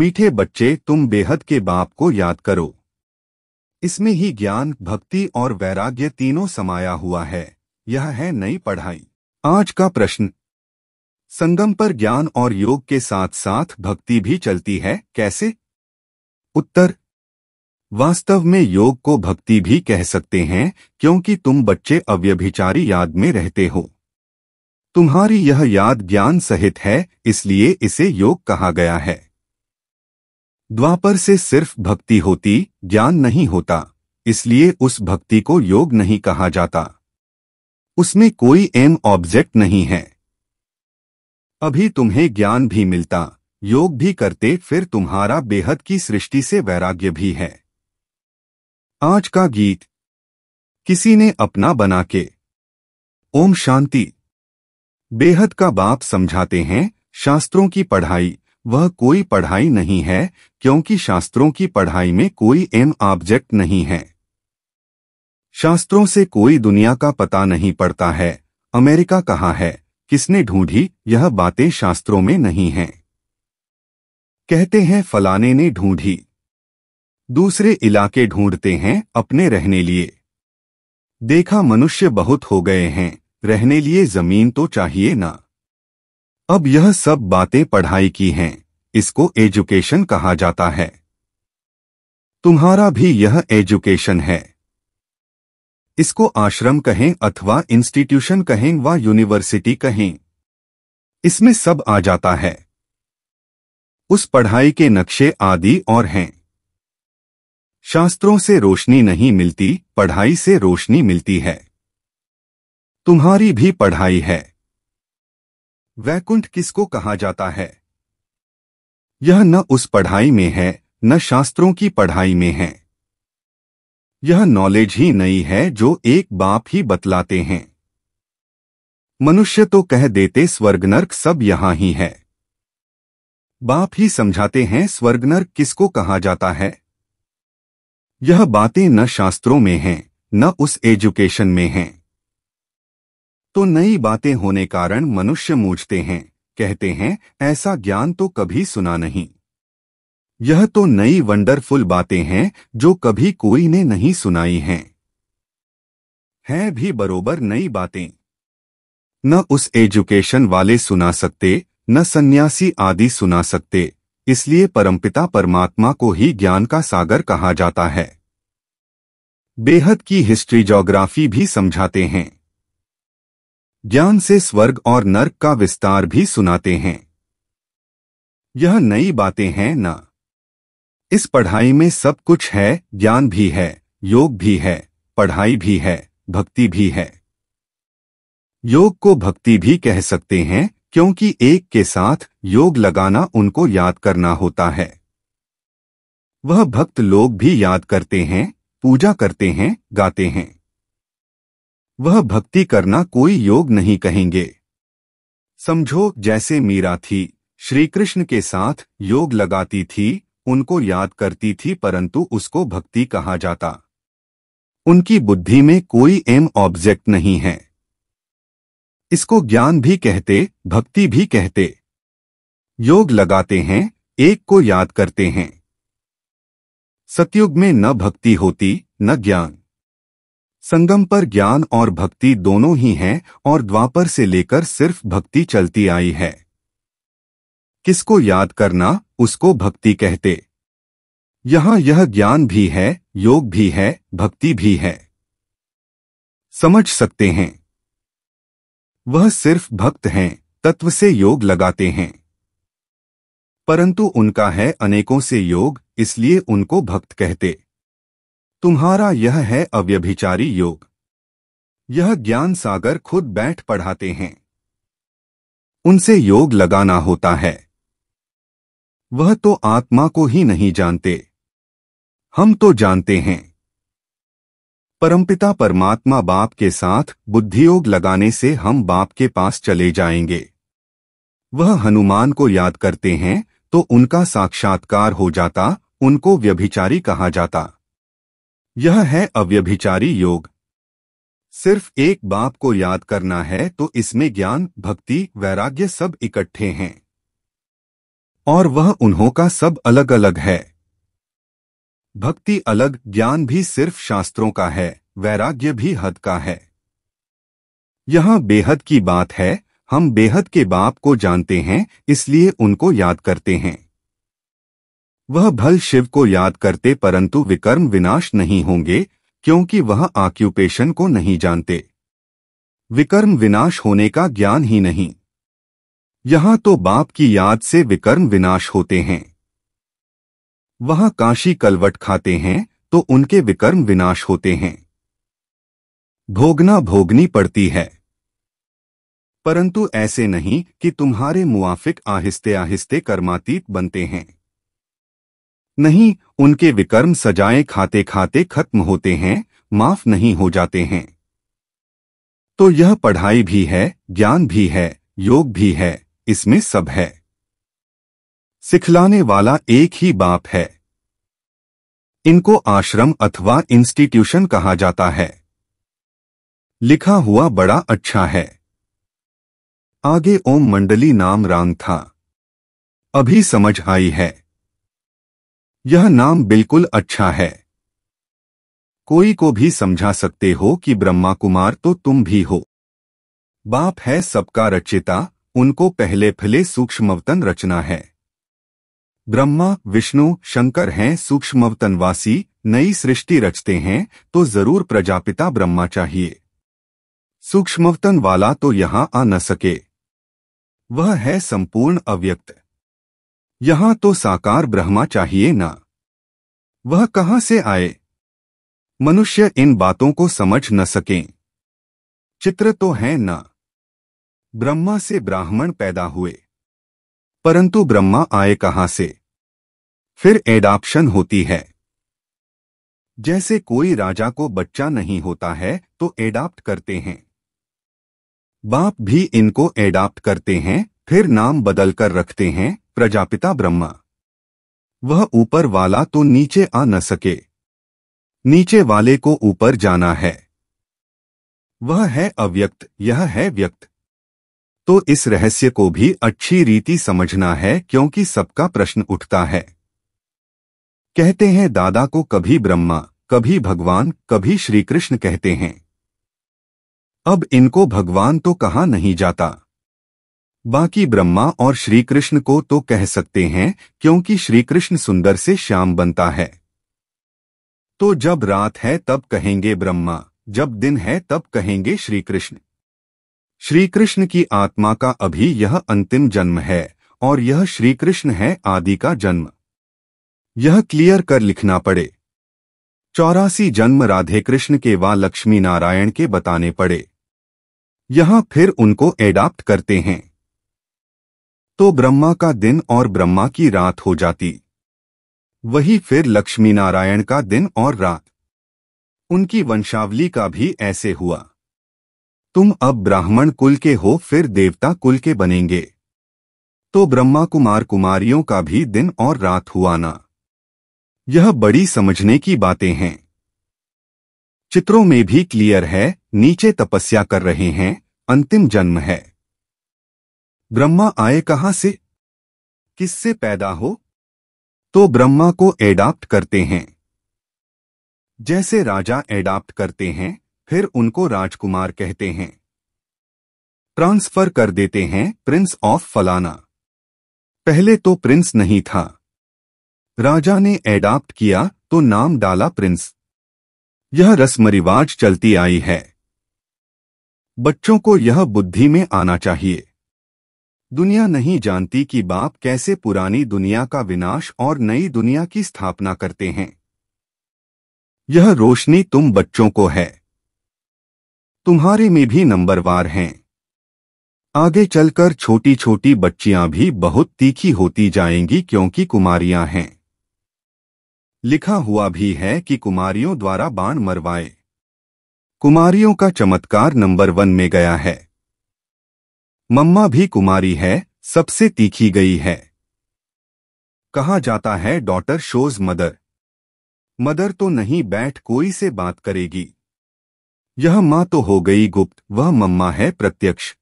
मीठे बच्चे तुम बेहद के बाप को याद करो इसमें ही ज्ञान भक्ति और वैराग्य तीनों समाया हुआ है यह है नई पढ़ाई आज का प्रश्न संगम पर ज्ञान और योग के साथ साथ भक्ति भी चलती है कैसे उत्तर वास्तव में योग को भक्ति भी कह सकते हैं क्योंकि तुम बच्चे अव्यभिचारी याद में रहते हो तुम्हारी यह याद ज्ञान सहित है इसलिए इसे योग कहा गया है द्वापर से सिर्फ भक्ति होती ज्ञान नहीं होता इसलिए उस भक्ति को योग नहीं कहा जाता उसमें कोई एम ऑब्जेक्ट नहीं है अभी तुम्हें ज्ञान भी मिलता योग भी करते फिर तुम्हारा बेहद की सृष्टि से वैराग्य भी है आज का गीत किसी ने अपना बना के ओम शांति बेहद का बाप समझाते हैं शास्त्रों की पढ़ाई वह कोई पढ़ाई नहीं है क्योंकि शास्त्रों की पढ़ाई में कोई एम ऑब्जेक्ट नहीं है शास्त्रों से कोई दुनिया का पता नहीं पड़ता है अमेरिका कहाँ है किसने ढूंढी यह बातें शास्त्रों में नहीं हैं कहते हैं फलाने ने ढूंढी दूसरे इलाके ढूंढते हैं अपने रहने लिए देखा मनुष्य बहुत हो गए हैं रहने लिए जमीन तो चाहिए ना अब यह सब बातें पढ़ाई की हैं इसको एजुकेशन कहा जाता है तुम्हारा भी यह एजुकेशन है इसको आश्रम कहें अथवा इंस्टीट्यूशन कहें व यूनिवर्सिटी कहें इसमें सब आ जाता है उस पढ़ाई के नक्शे आदि और हैं शास्त्रों से रोशनी नहीं मिलती पढ़ाई से रोशनी मिलती है तुम्हारी भी पढ़ाई है वैकुंठ किसको कहा जाता है यह न उस पढ़ाई में है न शास्त्रों की पढ़ाई में है यह नॉलेज ही नहीं है जो एक बाप ही बतलाते हैं मनुष्य तो कह देते स्वर्ग नर्क सब यहां ही है बाप ही समझाते हैं स्वर्गनर्क किसको कहा जाता है यह बातें न शास्त्रों में हैं न उस एजुकेशन में हैं तो नई बातें होने कारण मनुष्य मूझते हैं कहते हैं ऐसा ज्ञान तो कभी सुना नहीं यह तो नई वंडरफुल बातें हैं जो कभी कोई ने नहीं सुनाई हैं हैं भी बरोबर नई बातें न उस एजुकेशन वाले सुना सकते न सन्यासी आदि सुना सकते इसलिए परमपिता परमात्मा को ही ज्ञान का सागर कहा जाता है बेहद की हिस्ट्री जोग्राफी भी समझाते हैं ज्ञान से स्वर्ग और नर्क का विस्तार भी सुनाते हैं यह नई बातें हैं ना इस पढ़ाई में सब कुछ है ज्ञान भी है योग भी है पढ़ाई भी है भक्ति भी है योग को भक्ति भी कह सकते हैं क्योंकि एक के साथ योग लगाना उनको याद करना होता है वह भक्त लोग भी याद करते हैं पूजा करते हैं गाते हैं वह भक्ति करना कोई योग नहीं कहेंगे समझो जैसे मीरा थी श्री कृष्ण के साथ योग लगाती थी उनको याद करती थी परंतु उसको भक्ति कहा जाता उनकी बुद्धि में कोई एम ऑब्जेक्ट नहीं है इसको ज्ञान भी कहते भक्ति भी कहते योग लगाते हैं एक को याद करते हैं सतयुग में न भक्ति होती न ज्ञान संगम पर ज्ञान और भक्ति दोनों ही हैं और द्वापर से लेकर सिर्फ भक्ति चलती आई है किसको याद करना उसको भक्ति कहते यहाँ यह ज्ञान भी है योग भी है भक्ति भी है समझ सकते हैं वह सिर्फ भक्त हैं तत्व से योग लगाते हैं परंतु उनका है अनेकों से योग इसलिए उनको भक्त कहते तुम्हारा यह है अव्यभिचारी योग यह ज्ञान सागर खुद बैठ पढ़ाते हैं उनसे योग लगाना होता है वह तो आत्मा को ही नहीं जानते हम तो जानते हैं परमपिता परमात्मा बाप के साथ बुद्धियोग लगाने से हम बाप के पास चले जाएंगे वह हनुमान को याद करते हैं तो उनका साक्षात्कार हो जाता उनको व्यभिचारी कहा जाता यह है अव्यभिचारी योग सिर्फ एक बाप को याद करना है तो इसमें ज्ञान भक्ति वैराग्य सब इकट्ठे हैं और वह उन्हों का सब अलग अलग है भक्ति अलग ज्ञान भी सिर्फ शास्त्रों का है वैराग्य भी हद का है यह बेहद की बात है हम बेहद के बाप को जानते हैं इसलिए उनको याद करते हैं वह भल शिव को याद करते परंतु विकर्म विनाश नहीं होंगे क्योंकि वह आक्यूपेशन को नहीं जानते विकर्म विनाश होने का ज्ञान ही नहीं यहाँ तो बाप की याद से विकर्म विनाश होते हैं वह काशी कलवट खाते हैं तो उनके विकर्म विनाश होते हैं भोगना भोगनी पड़ती है परंतु ऐसे नहीं कि तुम्हारे मुआफिक आहिस्ते आहिस्ते कर्मातीत बनते हैं नहीं उनके विकर्म सजाएं खाते खाते खत्म होते हैं माफ नहीं हो जाते हैं तो यह पढ़ाई भी है ज्ञान भी है योग भी है इसमें सब है सिखलाने वाला एक ही बाप है इनको आश्रम अथवा इंस्टीट्यूशन कहा जाता है लिखा हुआ बड़ा अच्छा है आगे ओम मंडली नाम राम था अभी समझ आई है यह नाम बिल्कुल अच्छा है कोई को भी समझा सकते हो कि ब्रह्मा कुमार तो तुम भी हो बाप है सबका रचिता उनको पहले फले सूक्ष्मवतन रचना है ब्रह्मा विष्णु शंकर हैं सूक्ष्मवतनवासी नई सृष्टि रचते हैं तो जरूर प्रजापिता ब्रह्मा चाहिए सूक्ष्मवतन वाला तो यहां आ न सके वह है संपूर्ण अव्यक्त यहां तो साकार ब्रह्मा चाहिए ना वह कहां से आए मनुष्य इन बातों को समझ न सके चित्र तो है ना ब्रह्मा से ब्राह्मण पैदा हुए परंतु ब्रह्मा आए कहां से फिर एडाप्शन होती है जैसे कोई राजा को बच्चा नहीं होता है तो एडाप्ट करते हैं बाप भी इनको एडाप्ट करते हैं फिर नाम बदलकर रखते हैं प्रजापिता ब्रह्मा वह ऊपर वाला तो नीचे आ न सके नीचे वाले को ऊपर जाना है वह है अव्यक्त यह है व्यक्त तो इस रहस्य को भी अच्छी रीति समझना है क्योंकि सबका प्रश्न उठता है कहते हैं दादा को कभी ब्रह्मा कभी भगवान कभी श्रीकृष्ण कहते हैं अब इनको भगवान तो कहा नहीं जाता बाकी ब्रह्मा और श्री कृष्ण को तो कह सकते हैं क्योंकि श्री कृष्ण सुंदर से श्याम बनता है तो जब रात है तब कहेंगे ब्रह्मा जब दिन है तब कहेंगे श्री कृष्ण श्री कृष्ण की आत्मा का अभी यह अंतिम जन्म है और यह श्री कृष्ण है आदि का जन्म यह क्लियर कर लिखना पड़े चौरासी जन्म राधे कृष्ण के व लक्ष्मी नारायण के बताने पड़े यहां फिर उनको एडाप्ट करते हैं तो ब्रह्मा का दिन और ब्रह्मा की रात हो जाती वही फिर लक्ष्मी नारायण का दिन और रात उनकी वंशावली का भी ऐसे हुआ तुम अब ब्राह्मण कुल के हो फिर देवता कुल के बनेंगे तो ब्रह्मा कुमार कुमारियों का भी दिन और रात हुआ ना यह बड़ी समझने की बातें हैं चित्रों में भी क्लियर है नीचे तपस्या कर रहे हैं अंतिम जन्म है ब्रह्मा आए कहाँ से किससे पैदा हो तो ब्रह्मा को एडाप्ट करते हैं जैसे राजा एडाप्ट करते हैं फिर उनको राजकुमार कहते हैं ट्रांसफर कर देते हैं प्रिंस ऑफ फलाना पहले तो प्रिंस नहीं था राजा ने एडाप्ट किया तो नाम डाला प्रिंस यह रस्म रिवाज चलती आई है बच्चों को यह बुद्धि में आना चाहिए दुनिया नहीं जानती कि बाप कैसे पुरानी दुनिया का विनाश और नई दुनिया की स्थापना करते हैं यह रोशनी तुम बच्चों को है तुम्हारे में भी नंबरवार हैं आगे चलकर छोटी छोटी बच्चियां भी बहुत तीखी होती जाएंगी क्योंकि कुमारियां हैं लिखा हुआ भी है कि कुमारियों द्वारा बाण मरवाए कुमारियों का चमत्कार नंबर वन में गया है मम्मा भी कुमारी है सबसे तीखी गई है कहा जाता है डॉटर शोज मदर मदर तो नहीं बैठ कोई से बात करेगी यह माँ तो हो गई गुप्त वह मम्मा है प्रत्यक्ष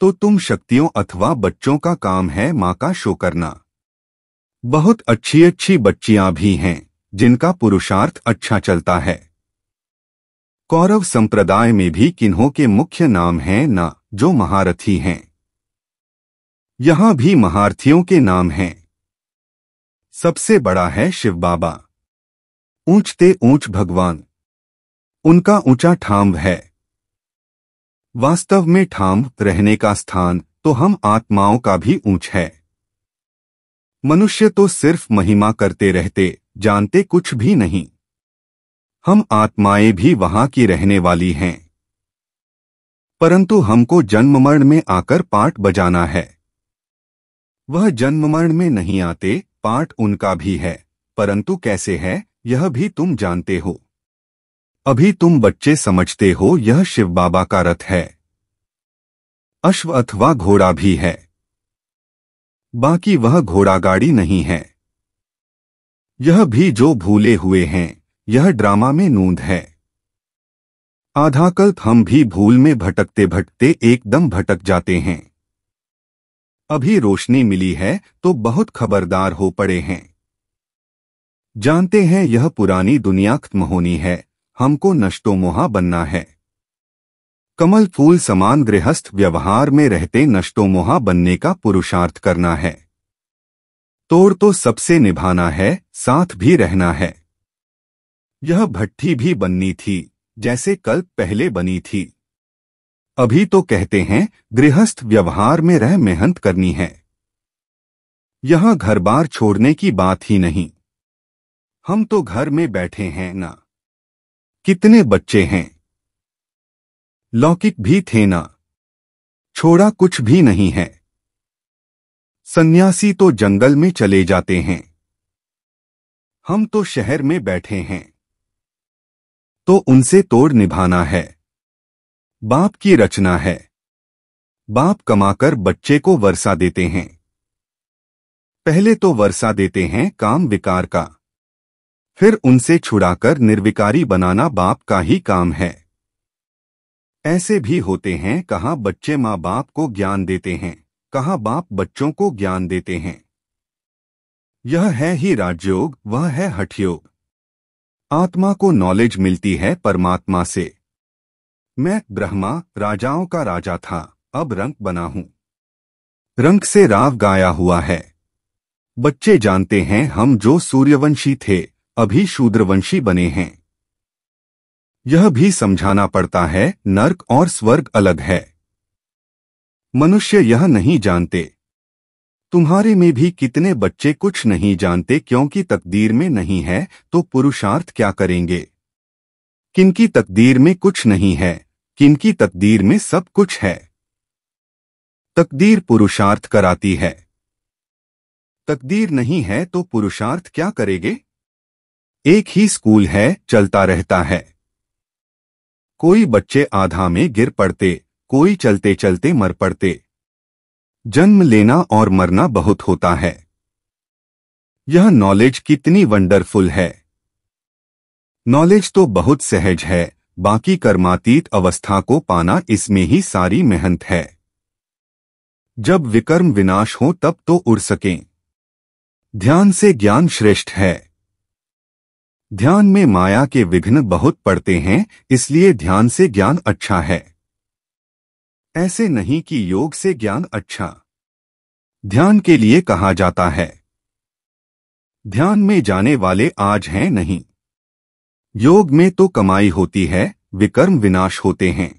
तो तुम शक्तियों अथवा बच्चों का काम है माँ का शो करना बहुत अच्छी अच्छी बच्चियां भी हैं जिनका पुरुषार्थ अच्छा चलता है कौरव संप्रदाय में भी किन्हों के मुख्य नाम हैं न जो महारथी हैं यहां भी महारथियों के नाम हैं सबसे बड़ा है शिव बाबा ऊंचते ऊंच भगवान उनका ऊंचा ठाम्ब है वास्तव में ठाम्ब रहने का स्थान तो हम आत्माओं का भी ऊंच है मनुष्य तो सिर्फ महिमा करते रहते जानते कुछ भी नहीं हम आत्माएं भी वहां की रहने वाली हैं परंतु हमको जन्म मरण में आकर पाठ बजाना है वह जन्म मरण में नहीं आते पाठ उनका भी है परंतु कैसे है यह भी तुम जानते हो अभी तुम बच्चे समझते हो यह शिव बाबा का रथ है अश्व अथवा घोड़ा भी है बाकी वह घोड़ागाड़ी नहीं है यह भी जो भूले हुए हैं यह ड्रामा में नूंद है आधाकल्प हम भी भूल में भटकते भटकते एकदम भटक जाते हैं अभी रोशनी मिली है तो बहुत खबरदार हो पड़े हैं जानते हैं यह पुरानी दुनिया खत्म होनी है हमको नष्टोमोहा बनना है कमल फूल समान गृहस्थ व्यवहार में रहते नष्टोमोहा बनने का पुरुषार्थ करना है तोड़ तो सबसे निभाना है साथ भी रहना है यह भट्टी भी बननी थी जैसे कल पहले बनी थी अभी तो कहते हैं गृहस्थ व्यवहार में रह मेहनत करनी है यहां घर बार छोड़ने की बात ही नहीं हम तो घर में बैठे हैं ना कितने बच्चे हैं लौकिक भी थे ना छोड़ा कुछ भी नहीं है सन्यासी तो जंगल में चले जाते हैं हम तो शहर में बैठे हैं तो उनसे तोड़ निभाना है बाप की रचना है बाप कमाकर बच्चे को वर्षा देते हैं पहले तो वर्षा देते हैं काम विकार का फिर उनसे छुड़ाकर निर्विकारी बनाना बाप का ही काम है ऐसे भी होते हैं कहा बच्चे माँ बाप को ज्ञान देते हैं कहा बाप बच्चों को ज्ञान देते हैं यह है ही राजयोग वह है हठयोग आत्मा को नॉलेज मिलती है परमात्मा से मैं ब्रह्मा राजाओं का राजा था अब रंग बना हूं रंग से राव गाया हुआ है बच्चे जानते हैं हम जो सूर्यवंशी थे अभी शूद्रवंशी बने हैं यह भी समझाना पड़ता है नर्क और स्वर्ग अलग है मनुष्य यह नहीं जानते तुम्हारे में भी कितने बच्चे कुछ नहीं जानते क्योंकि तकदीर में नहीं है तो पुरुषार्थ क्या करेंगे किनकी तकदीर में कुछ नहीं है किनकी तकदीर में सब कुछ है तकदीर पुरुषार्थ कराती है तकदीर नहीं है तो पुरुषार्थ क्या करेंगे एक ही स्कूल है चलता रहता है कोई बच्चे आधा में गिर पड़ते कोई चलते चलते मर पड़ते जन्म लेना और मरना बहुत होता है यह नॉलेज कितनी वंडरफुल है नॉलेज तो बहुत सहज है बाकी कर्मातीत अवस्था को पाना इसमें ही सारी मेहनत है जब विकर्म विनाश हो तब तो उड़ सकें ध्यान से ज्ञान श्रेष्ठ है ध्यान में माया के विघ्न बहुत पड़ते हैं इसलिए ध्यान से ज्ञान अच्छा है ऐसे नहीं कि योग से ज्ञान अच्छा ध्यान के लिए कहा जाता है ध्यान में जाने वाले आज हैं नहीं योग में तो कमाई होती है विकर्म विनाश होते हैं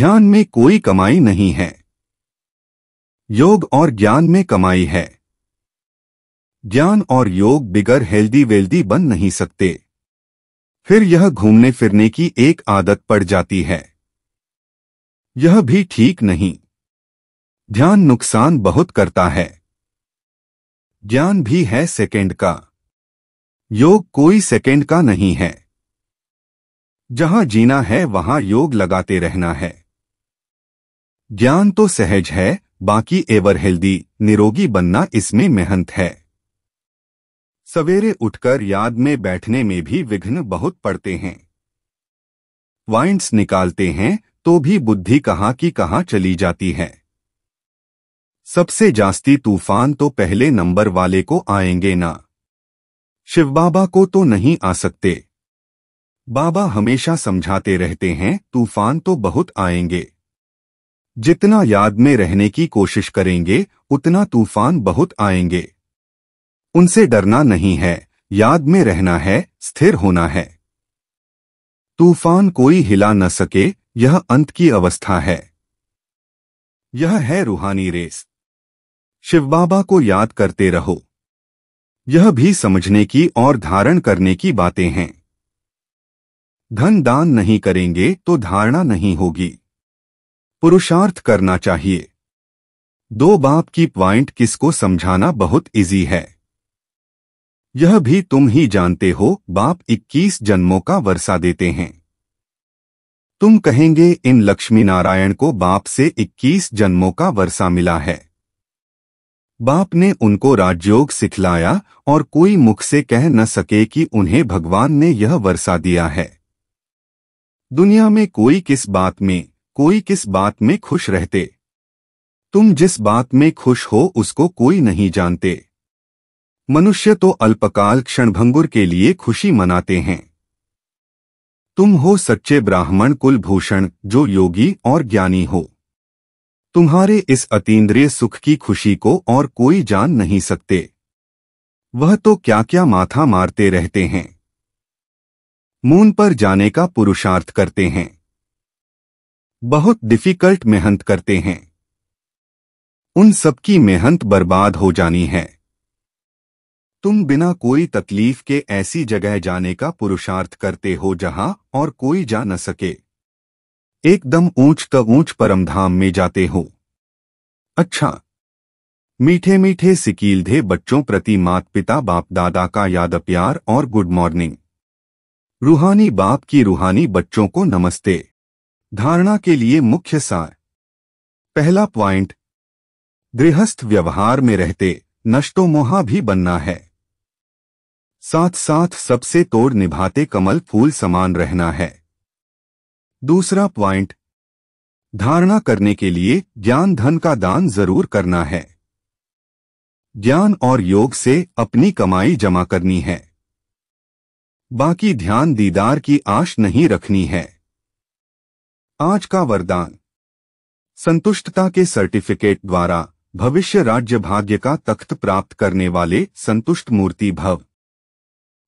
ध्यान में कोई कमाई नहीं है योग और ज्ञान में कमाई है ज्ञान और योग बिगर हेल्दी वेल्दी बन नहीं सकते फिर यह घूमने फिरने की एक आदत पड़ जाती है यह भी ठीक नहीं ध्यान नुकसान बहुत करता है ज्ञान भी है सेकेंड का योग कोई सेकेंड का नहीं है जहां जीना है वहां योग लगाते रहना है ज्ञान तो सहज है बाकी एवर हेल्दी निरोगी बनना इसमें मेहनत है सवेरे उठकर याद में बैठने में भी विघ्न बहुत पड़ते हैं वाइंड्स निकालते हैं तो भी बुद्धि कहाँ की कहाँ चली जाती है सबसे जास्ती तूफान तो पहले नंबर वाले को आएंगे ना शिव बाबा को तो नहीं आ सकते बाबा हमेशा समझाते रहते हैं तूफान तो बहुत आएंगे जितना याद में रहने की कोशिश करेंगे उतना तूफान बहुत आएंगे उनसे डरना नहीं है याद में रहना है स्थिर होना है तूफान कोई हिला न सके यह अंत की अवस्था है यह है रूहानी रेस शिव बाबा को याद करते रहो यह भी समझने की और धारण करने की बातें हैं धन दान नहीं करेंगे तो धारणा नहीं होगी पुरुषार्थ करना चाहिए दो बाप की प्वाइंट किसको समझाना बहुत इजी है यह भी तुम ही जानते हो बाप 21 जन्मों का वर्षा देते हैं तुम कहेंगे इन लक्ष्मी नारायण को बाप से 21 जन्मों का वर्षा मिला है बाप ने उनको राजयोग सिखलाया और कोई मुख से कह न सके कि उन्हें भगवान ने यह वर्षा दिया है दुनिया में कोई किस बात में कोई किस बात में खुश रहते तुम जिस बात में खुश हो उसको कोई नहीं जानते मनुष्य तो अल्पकाल क्षणभंगुर के लिए खुशी मनाते हैं तुम हो सच्चे ब्राह्मण कुलभूषण जो योगी और ज्ञानी हो तुम्हारे इस अतीन्द्रिय सुख की खुशी को और कोई जान नहीं सकते वह तो क्या क्या माथा मारते रहते हैं मून पर जाने का पुरुषार्थ करते हैं बहुत डिफिकल्ट मेहनत करते हैं उन सबकी मेहनत बर्बाद हो जानी है तुम बिना कोई तकलीफ के ऐसी जगह जाने का पुरुषार्थ करते हो जहां और कोई जा न सके एकदम ऊंच त ऊंच परमधाम में जाते हो अच्छा मीठे मीठे सिकीलधे बच्चों प्रति मात पिता बाप दादा का याद प्यार और गुड मॉर्निंग रूहानी बाप की रूहानी बच्चों को नमस्ते धारणा के लिए मुख्य सार पहला प्वाइंट गृहस्थ व्यवहार में रहते नष्टोमोहा भी बनना है साथ साथ सबसे तोड़ निभाते कमल फूल समान रहना है दूसरा पॉइंट धारणा करने के लिए ज्ञान धन का दान जरूर करना है ज्ञान और योग से अपनी कमाई जमा करनी है बाकी ध्यान दीदार की आश नहीं रखनी है आज का वरदान संतुष्टता के सर्टिफिकेट द्वारा भविष्य राज्य भाग्य का तख्त प्राप्त करने वाले संतुष्ट मूर्ति भव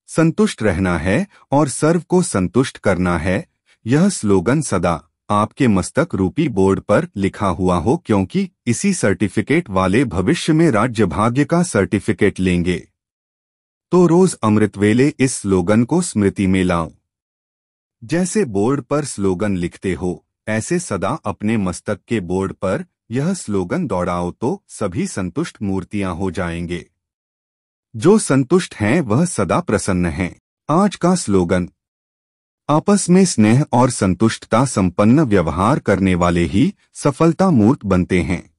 संतुष्ट रहना है और सर्व को संतुष्ट करना है यह स्लोगन सदा आपके मस्तक रूपी बोर्ड पर लिखा हुआ हो क्योंकि इसी सर्टिफिकेट वाले भविष्य में राज्य भाग्य का सर्टिफिकेट लेंगे तो रोज अमृत वेले इस स्लोगन को स्मृति में लाओ जैसे बोर्ड पर स्लोगन लिखते हो ऐसे सदा अपने मस्तक के बोर्ड पर यह स्लोगन दौड़ाओ तो सभी संतुष्ट मूर्तियां हो जाएंगे जो संतुष्ट हैं वह सदा प्रसन्न हैं आज का स्लोगन आपस में स्नेह और संतुष्टता संपन्न व्यवहार करने वाले ही सफलता मूर्त बनते हैं